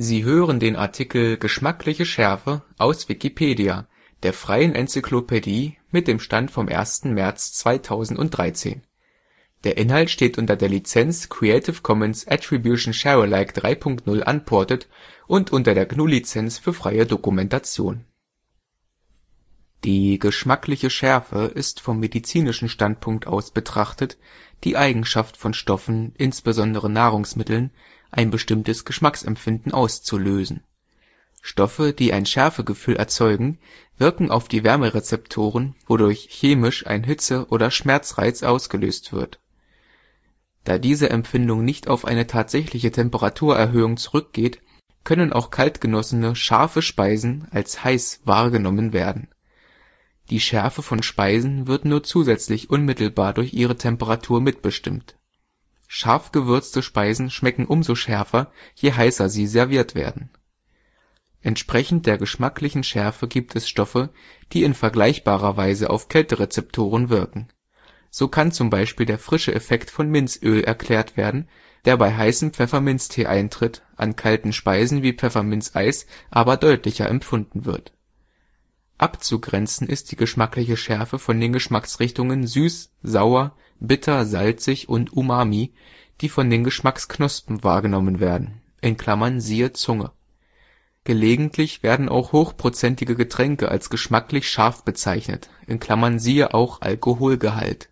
Sie hören den Artikel Geschmackliche Schärfe, aus Wikipedia, der freien Enzyklopädie. Mit dem Stand vom Der Inhalt steht unter der Lizenz Creative Commons Attribution Share Alike 3 Punkt 0 Unported und unter der GNU Lizenz für freie Dokumentation. Die geschmackliche Schärfe ist vom medizinischen Standpunkt aus betrachtet die Eigenschaft von Stoffen, insbesondere Nahrungsmitteln ein bestimmtes Geschmacksempfinden auszulösen. Stoffe, die ein Schärfegefühl erzeugen, wirken auf die Wärmerezeptoren, wodurch chemisch ein Hitze oder Schmerzreiz ausgelöst wird. Da diese Empfindung nicht auf eine tatsächliche Temperaturerhöhung zurückgeht, können auch kaltgenossene, scharfe Speisen als heiß wahrgenommen werden. Die Schärfe von Speisen wird nur zusätzlich unmittelbar durch ihre Temperatur mitbestimmt Scharf gewürzte Speisen schmecken umso schärfer, je heißer sie serviert werden. Entsprechend der geschmacklichen Schärfe gibt es Stoffe, die in vergleichbarer Weise auf Kälterezeptoren wirken. So kann zum Beispiel der frische Effekt von Minzöl erklärt werden, der bei heißem Pfefferminztee eintritt, an kalten Speisen wie Pfefferminzeis aber deutlicher empfunden wird. Abzugrenzen ist die geschmackliche Schärfe von den Geschmacksrichtungen süß, sauer bitter, salzig und Umami, die von den Geschmacksknospen wahrgenommen werden (in Klammern (siehe Zunge). Gelegentlich werden auch hochprozentige Getränke als geschmacklich scharf bezeichnet (in Klammern (siehe auch Alkoholgehalt).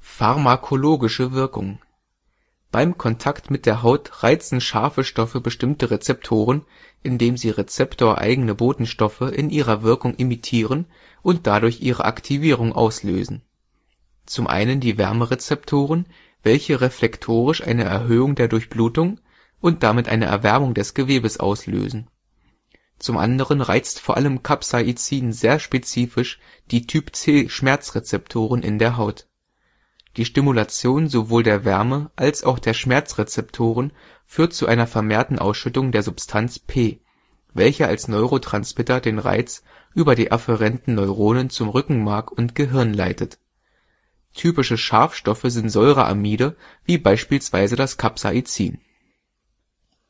Pharmakologische Wirkung: Beim Kontakt mit der Haut reizen scharfe Stoffe bestimmte Rezeptoren, indem sie rezeptoreigene Botenstoffe in ihrer Wirkung imitieren und dadurch ihre Aktivierung auslösen zum einen die Wärmerezeptoren, welche reflektorisch eine Erhöhung der Durchblutung und damit eine Erwärmung des Gewebes auslösen. Zum anderen reizt vor allem Capsaicin sehr spezifisch die Typ-C-Schmerzrezeptoren in der Haut. Die Stimulation sowohl der Wärme als auch der Schmerzrezeptoren führt zu einer vermehrten Ausschüttung der Substanz P, welche als Neurotransmitter den Reiz über die afferenten Neuronen zum Rückenmark und Gehirn leitet Typische Schafstoffe sind Säureamide wie beispielsweise das Capsaicin.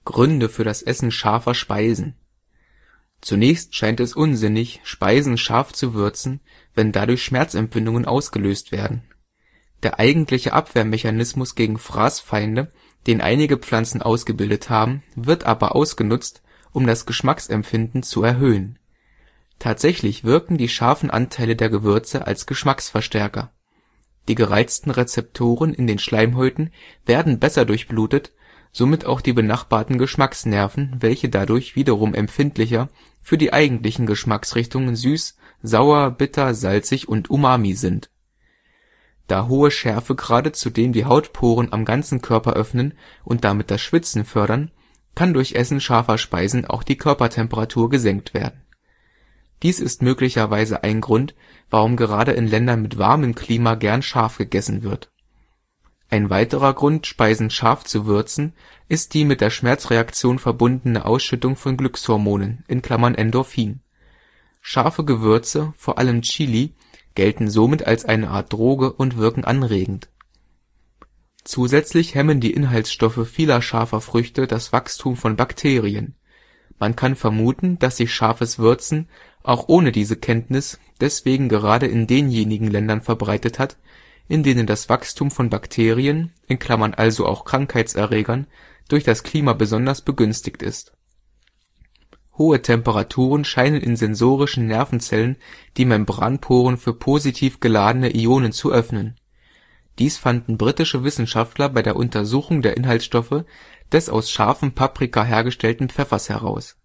Gründe für das Essen scharfer Speisen Zunächst scheint es unsinnig, Speisen scharf zu würzen, wenn dadurch Schmerzempfindungen ausgelöst werden. Der eigentliche Abwehrmechanismus gegen Fraßfeinde, den einige Pflanzen ausgebildet haben, wird aber ausgenutzt, um das Geschmacksempfinden zu erhöhen. Tatsächlich wirken die scharfen Anteile der Gewürze als Geschmacksverstärker die gereizten Rezeptoren in den Schleimhäuten werden besser durchblutet, somit auch die benachbarten Geschmacksnerven, welche dadurch wiederum empfindlicher für die eigentlichen Geschmacksrichtungen süß, sauer, bitter, salzig und umami sind. Da hohe Schärfegrade zudem die Hautporen am ganzen Körper öffnen und damit das Schwitzen fördern, kann durch Essen scharfer Speisen auch die Körpertemperatur gesenkt werden. Dies ist möglicherweise ein Grund warum gerade in Ländern mit warmem Klima gern scharf gegessen wird. Ein weiterer Grund, Speisen scharf zu würzen, ist die mit der Schmerzreaktion verbundene Ausschüttung von Glückshormonen (Endorphin). Scharfe Gewürze, vor allem Chili, gelten somit als eine Art Droge und wirken anregend. Zusätzlich hemmen die Inhaltsstoffe vieler scharfer Früchte das Wachstum von Bakterien man kann vermuten, dass sich scharfes Würzen auch ohne diese Kenntnis deswegen gerade in denjenigen Ländern verbreitet hat, in denen das Wachstum von Bakterien (also auch Krankheitserregern) durch das Klima besonders begünstigt ist. Hohe Temperaturen scheinen in sensorischen Nervenzellen die Membranporen für positiv geladene Ionen zu öffnen. Dies fanden britische Wissenschaftler bei der Untersuchung der Inhaltsstoffe des aus scharfem Paprika hergestellten Pfeffers heraus.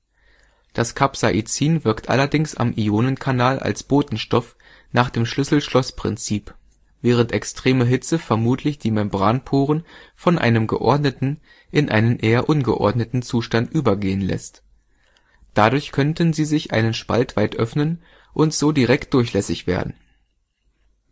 Das Capsaicin wirkt allerdings am Ionenkanal als Botenstoff nach dem Schlüssel-Schloss-Prinzip, während extreme Hitze vermutlich die Membranporen von einem geordneten in einen eher ungeordneten Zustand übergehen lässt. Dadurch könnten sie sich einen Spalt weit öffnen und so direkt durchlässig werden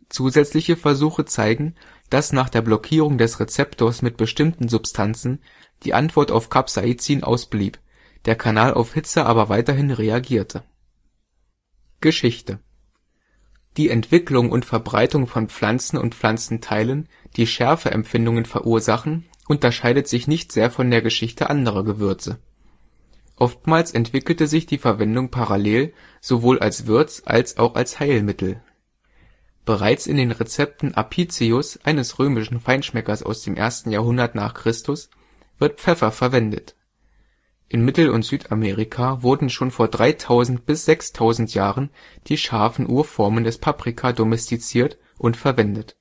Zusätzliche Versuche zeigen, dass nach der Blockierung des Rezeptors mit bestimmten Substanzen die Antwort auf Capsaicin ausblieb, der Kanal auf Hitze aber weiterhin reagierte. Geschichte Die Entwicklung und Verbreitung von Pflanzen und Pflanzenteilen, die Schärfeempfindungen verursachen, unterscheidet sich nicht sehr von der Geschichte anderer Gewürze. Oftmals entwickelte sich die Verwendung parallel sowohl als Würz als auch als Heilmittel Bereits in den Rezepten Apicius eines römischen Feinschmeckers aus dem 1. Jahrhundert n. Chr., wird Pfeffer verwendet. In Mittel und Südamerika wurden schon vor 3000 bis 6000 Jahren die scharfen Urformen des Paprika domestiziert und verwendet.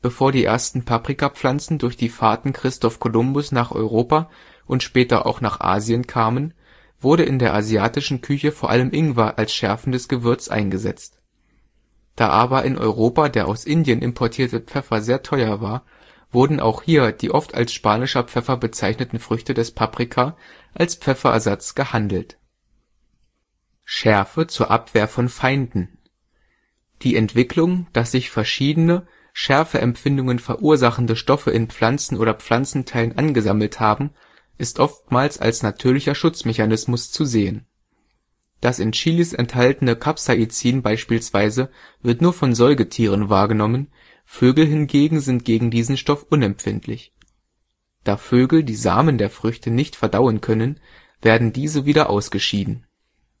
Bevor die ersten Paprikapflanzen durch die Fahrten Christoph Kolumbus nach Europa und später auch nach Asien kamen, wurde in der asiatischen Küche vor allem Ingwer als schärfendes Gewürz eingesetzt da aber in Europa der aus Indien importierte Pfeffer sehr teuer war, wurden auch hier die oft als spanischer Pfeffer bezeichneten Früchte des Paprika als Pfefferersatz gehandelt. Schärfe zur Abwehr von Feinden Die Entwicklung, dass sich verschiedene, Schärfeempfindungen verursachende Stoffe in Pflanzen oder Pflanzenteilen angesammelt haben, ist oftmals als natürlicher Schutzmechanismus zu sehen das in Chilis enthaltene Capsaicin beispielsweise wird nur von Säugetieren wahrgenommen, Vögel hingegen sind gegen diesen Stoff unempfindlich. Da Vögel die Samen der Früchte nicht verdauen können, werden diese wieder ausgeschieden.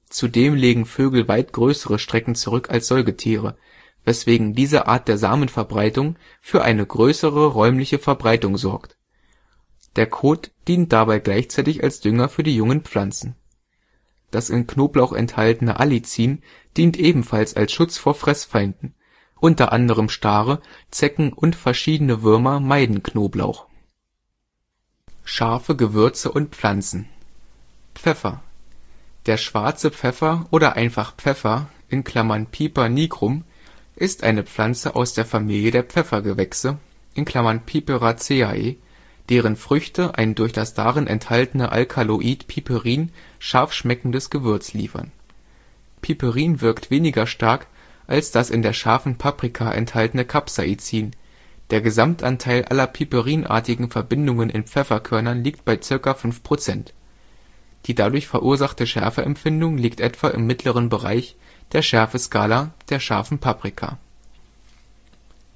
Zudem legen Vögel weit größere Strecken zurück als Säugetiere, weswegen diese Art der Samenverbreitung für eine größere räumliche Verbreitung sorgt. Der Kot dient dabei gleichzeitig als Dünger für die jungen Pflanzen das in Knoblauch enthaltene Allicin dient ebenfalls als Schutz vor Fressfeinden, unter anderem Stare, Zecken und verschiedene Würmer meiden Knoblauch. Scharfe Gewürze und Pflanzen Pfeffer Der Schwarze Pfeffer oder einfach Pfeffer (Piper nigrum) ist eine Pflanze aus der Familie der Pfeffergewächse (Piperaceae deren Früchte ein durch das darin enthaltene Alkaloid Piperin scharf schmeckendes Gewürz liefern. Piperin wirkt weniger stark als das in der scharfen Paprika enthaltene Capsaicin, der Gesamtanteil aller piperinartigen Verbindungen in Pfefferkörnern liegt bei ca. 5 Die dadurch verursachte Schärfeempfindung liegt etwa im mittleren Bereich der Schärfeskala der scharfen Paprika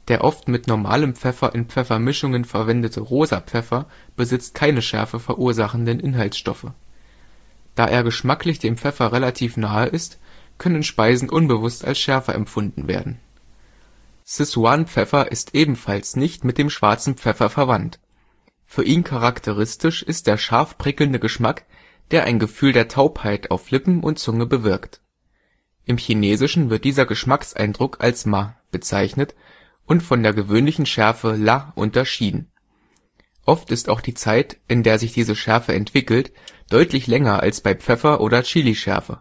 der oft mit normalem Pfeffer in Pfeffermischungen verwendete rosa Pfeffer besitzt keine Schärfe verursachenden Inhaltsstoffe. Da er geschmacklich dem Pfeffer relativ nahe ist, können Speisen unbewusst als schärfer empfunden werden. Sichuan-Pfeffer ist ebenfalls nicht mit dem schwarzen Pfeffer verwandt. Für ihn charakteristisch ist der scharf prickelnde Geschmack, der ein Gefühl der Taubheit auf Lippen und Zunge bewirkt. Im Chinesischen wird dieser Geschmackseindruck als ma bezeichnet und von der gewöhnlichen Schärfe La unterschieden. Oft ist auch die Zeit, in der sich diese Schärfe entwickelt, deutlich länger als bei Pfeffer oder Chilischärfe.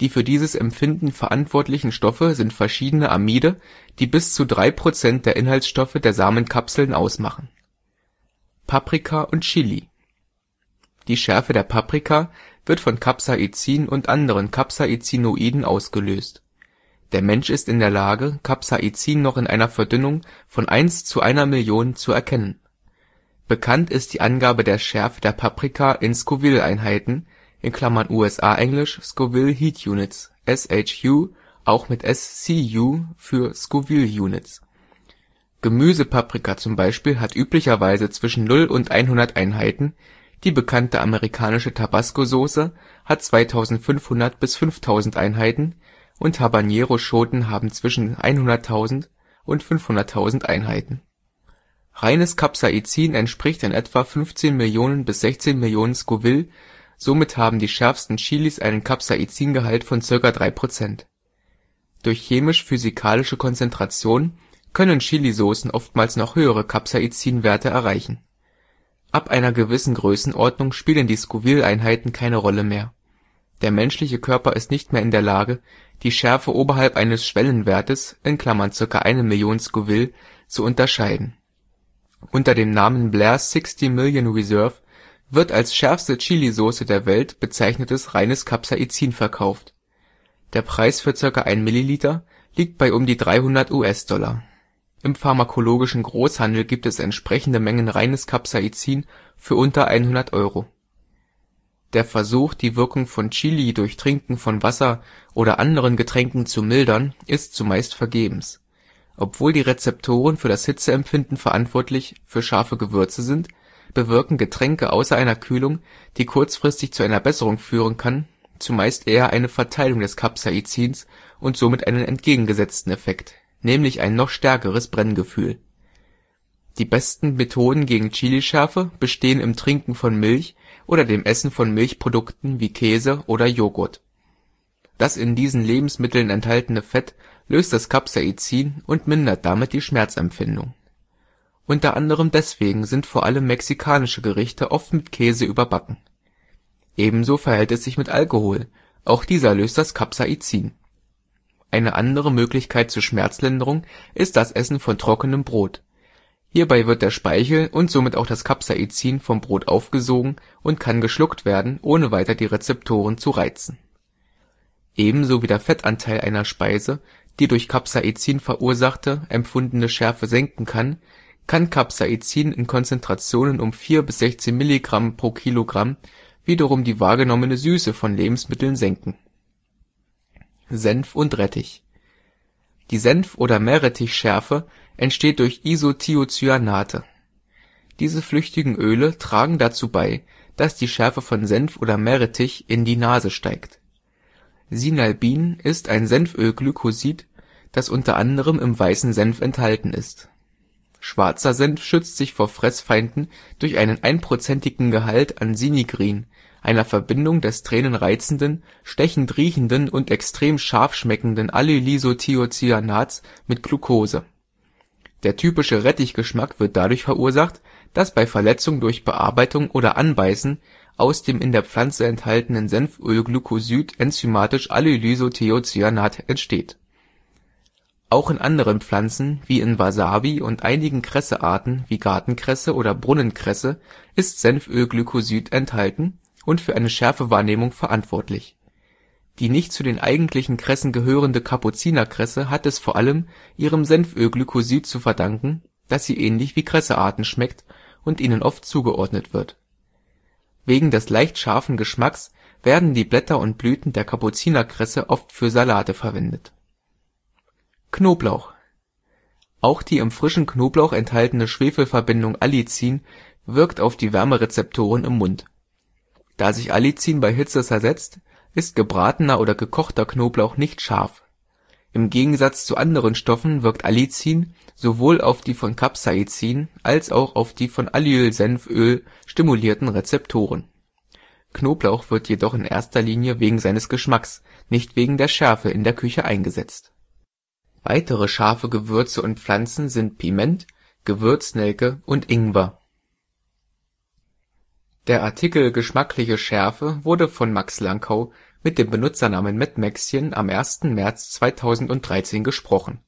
Die für dieses Empfinden verantwortlichen Stoffe sind verschiedene Amide, die bis zu drei der Inhaltsstoffe der Samenkapseln ausmachen. Paprika und Chili Die Schärfe der Paprika wird von Capsaicin und anderen Capsaicinoiden ausgelöst der Mensch ist in der Lage, Capsaicin noch in einer Verdünnung von 1 zu 1:1-Million zu erkennen. Bekannt ist die Angabe der Schärfe der Paprika in Scoville-Einheiten (USA-Englisch: Scoville Heat Units, SHU, auch mit SCU für Scoville Units). Gemüsepaprika zum Beispiel hat üblicherweise zwischen 0 und 100 Einheiten, die bekannte amerikanische Tabascosauce hat 2500 bis 5000 Einheiten und Habanero-Schoten haben zwischen 100.000 und 500.000 Einheiten. Reines Capsaicin entspricht in etwa 15 Millionen bis 16 Millionen Scoville, somit haben die schärfsten Chilis einen Capsaicingehalt von ca. 3 Durch chemisch-physikalische Konzentration können Chilisoßen oftmals noch höhere Capsaicin-Werte erreichen. Ab einer gewissen Größenordnung spielen die Scoville-Einheiten keine Rolle mehr der menschliche Körper ist nicht mehr in der Lage, die Schärfe oberhalb eines Schwellenwertes (ca. eine Million Scoville) zu unterscheiden. Unter dem Namen Blair’ s Sixty Million Reserve wird als schärfste Chilisauce der Welt bezeichnetes reines Capsaicin verkauft. Der Preis für ca. ein Milliliter liegt bei um die 300 US-Dollar. Im pharmakologischen Großhandel gibt es entsprechende Mengen reines Capsaicin für unter 100 Euro der Versuch, die Wirkung von Chili durch Trinken von Wasser oder anderen Getränken zu mildern, ist zumeist vergebens. Obwohl die Rezeptoren für das Hitzeempfinden verantwortlich für scharfe Gewürze sind, bewirken Getränke außer einer Kühlung, die kurzfristig zu einer Besserung führen kann, zumeist eher eine Verteilung des Capsaicins und somit einen entgegengesetzten Effekt, nämlich ein noch stärkeres Brenngefühl die besten Methoden gegen Chilischärfe bestehen im Trinken von Milch oder dem Essen von Milchprodukten wie Käse oder Joghurt. Das in diesen Lebensmitteln enthaltene Fett löst das Capsaicin und mindert damit die Schmerzempfindung. Unter anderem deswegen sind vor allem mexikanische Gerichte oft mit Käse überbacken. Ebenso verhält es sich mit Alkohol, auch dieser löst das Capsaicin. Eine andere Möglichkeit zur Schmerzlinderung ist das Essen von trockenem Brot Hierbei wird der Speichel und somit auch das Capsaicin vom Brot aufgesogen und kann geschluckt werden, ohne weiter die Rezeptoren zu reizen. Ebenso wie der Fettanteil einer Speise die durch Capsaicin verursachte empfundene Schärfe senken kann, kann Capsaicin in Konzentrationen um 4 bis 16 Milligramm pro Kilogramm wiederum die wahrgenommene Süße von Lebensmitteln senken. Senf und Rettich die Senf oder Meerrettichschärfe entsteht durch Isothiocyanate. Diese flüchtigen Öle tragen dazu bei, dass die Schärfe von Senf oder Meerrettich in die Nase steigt. Sinalbin ist ein Senfölglykosid, das unter anderem im weißen Senf enthalten ist. Schwarzer Senf schützt sich vor Fressfeinden durch einen einprozentigen Gehalt an Sinigrin einer Verbindung des tränenreizenden, stechend riechenden und extrem scharf schmeckenden Allylisothiocyanats mit Glucose. Der typische Rettichgeschmack wird dadurch verursacht, dass bei Verletzung durch Bearbeitung oder Anbeißen aus dem in der Pflanze enthaltenen Senfölglykosid enzymatisch Allylisothiocyanat entsteht. Auch in anderen Pflanzen wie in Wasabi und einigen Kressearten wie Gartenkresse oder Brunnenkresse ist Senfölglykosid enthalten und für eine schärfe Wahrnehmung verantwortlich. Die nicht zu den eigentlichen Kressen gehörende Kapuzinerkresse hat es vor allem ihrem Senfölglykosid zu verdanken, das sie ähnlich wie Kressearten schmeckt und ihnen oft zugeordnet wird. Wegen des leicht scharfen Geschmacks werden die Blätter und Blüten der Kapuzinerkresse oft für Salate verwendet. Knoblauch Auch die im frischen Knoblauch enthaltene Schwefelverbindung Allicin wirkt auf die Wärmerezeptoren im Mund da sich Allicin bei Hitze zersetzt, ist gebratener oder gekochter Knoblauch nicht scharf. Im Gegensatz zu anderen Stoffen wirkt Allicin sowohl auf die von Capsaicin als auch auf die von Allyl-Senföl stimulierten Rezeptoren. Knoblauch wird jedoch in erster Linie wegen seines Geschmacks, nicht wegen der Schärfe in der Küche eingesetzt. Weitere scharfe Gewürze und Pflanzen sind Piment, Gewürznelke und Ingwer der Artikel Geschmackliche Schärfe wurde von Max Lankau mit dem Benutzernamen mettmäxchen am 1. März 2013 gesprochen.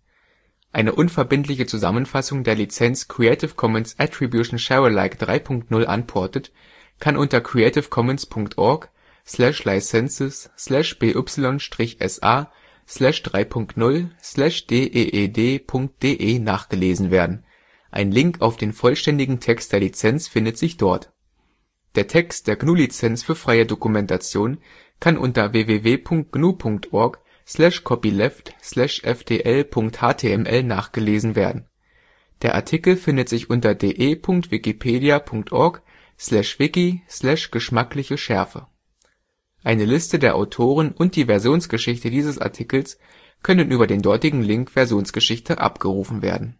Eine unverbindliche Zusammenfassung der Lizenz Creative Commons Attribution Share Alike 3 Punkt 0 Unported kann unter creativecommons.org/licenses/by-sa/3.0/deed.de e e nachgelesen werden, ein Link auf den vollständigen Text der Lizenz findet sich dort der Text der GNU Lizenz für freie Dokumentation kann unter www.gnu.org/copyleft/ftl.html nachgelesen werden. Der Artikel findet sich unter de.wikipedia.org/wiki/geschmackliche Schärfe. Eine Liste der Autoren und die Versionsgeschichte dieses Artikels können über den dortigen Link Versionsgeschichte abgerufen werden